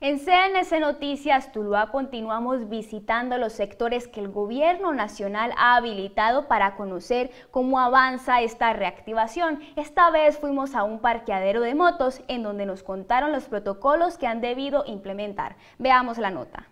En CNS Noticias Tuluá continuamos visitando los sectores que el gobierno nacional ha habilitado para conocer cómo avanza esta reactivación. Esta vez fuimos a un parqueadero de motos en donde nos contaron los protocolos que han debido implementar. Veamos la nota.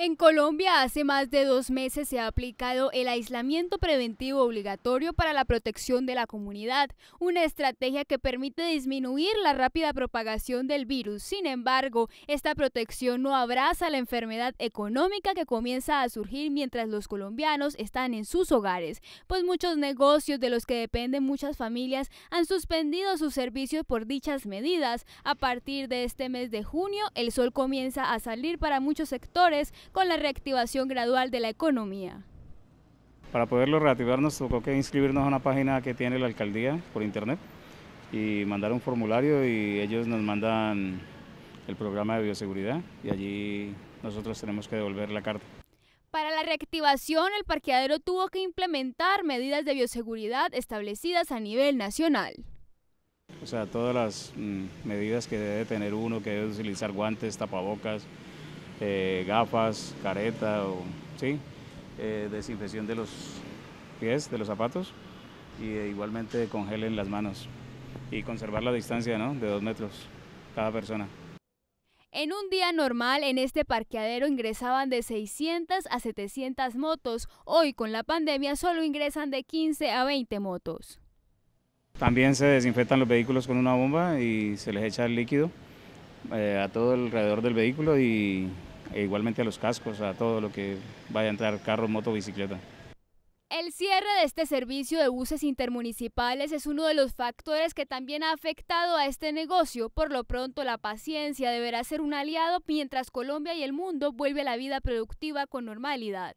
En Colombia hace más de dos meses se ha aplicado el aislamiento preventivo obligatorio para la protección de la comunidad, una estrategia que permite disminuir la rápida propagación del virus. Sin embargo, esta protección no abraza la enfermedad económica que comienza a surgir mientras los colombianos están en sus hogares, pues muchos negocios de los que dependen muchas familias han suspendido sus servicios por dichas medidas. A partir de este mes de junio, el sol comienza a salir para muchos sectores con la reactivación gradual de la economía. Para poderlo reactivar nos tocó que inscribirnos a una página que tiene la alcaldía por internet y mandar un formulario y ellos nos mandan el programa de bioseguridad y allí nosotros tenemos que devolver la carta. Para la reactivación, el parqueadero tuvo que implementar medidas de bioseguridad establecidas a nivel nacional. O sea, todas las mm, medidas que debe tener uno, que debe utilizar guantes, tapabocas, eh, gafas, careta, o, ¿sí? Eh, desinfección de los pies, de los zapatos, y eh, igualmente congelen las manos y conservar la distancia de dos metros cada persona. En un día normal en este parqueadero ingresaban de 600 a 700 motos. Hoy con la pandemia solo ingresan de 15 a 20 motos. También se desinfectan los vehículos con una bomba y se les echa el líquido a todo alrededor del vehículo y e igualmente a los cascos, a todo lo que vaya a entrar, carro, moto, bicicleta. El cierre de este servicio de buses intermunicipales es uno de los factores que también ha afectado a este negocio. Por lo pronto, la paciencia deberá ser un aliado mientras Colombia y el mundo vuelve a la vida productiva con normalidad.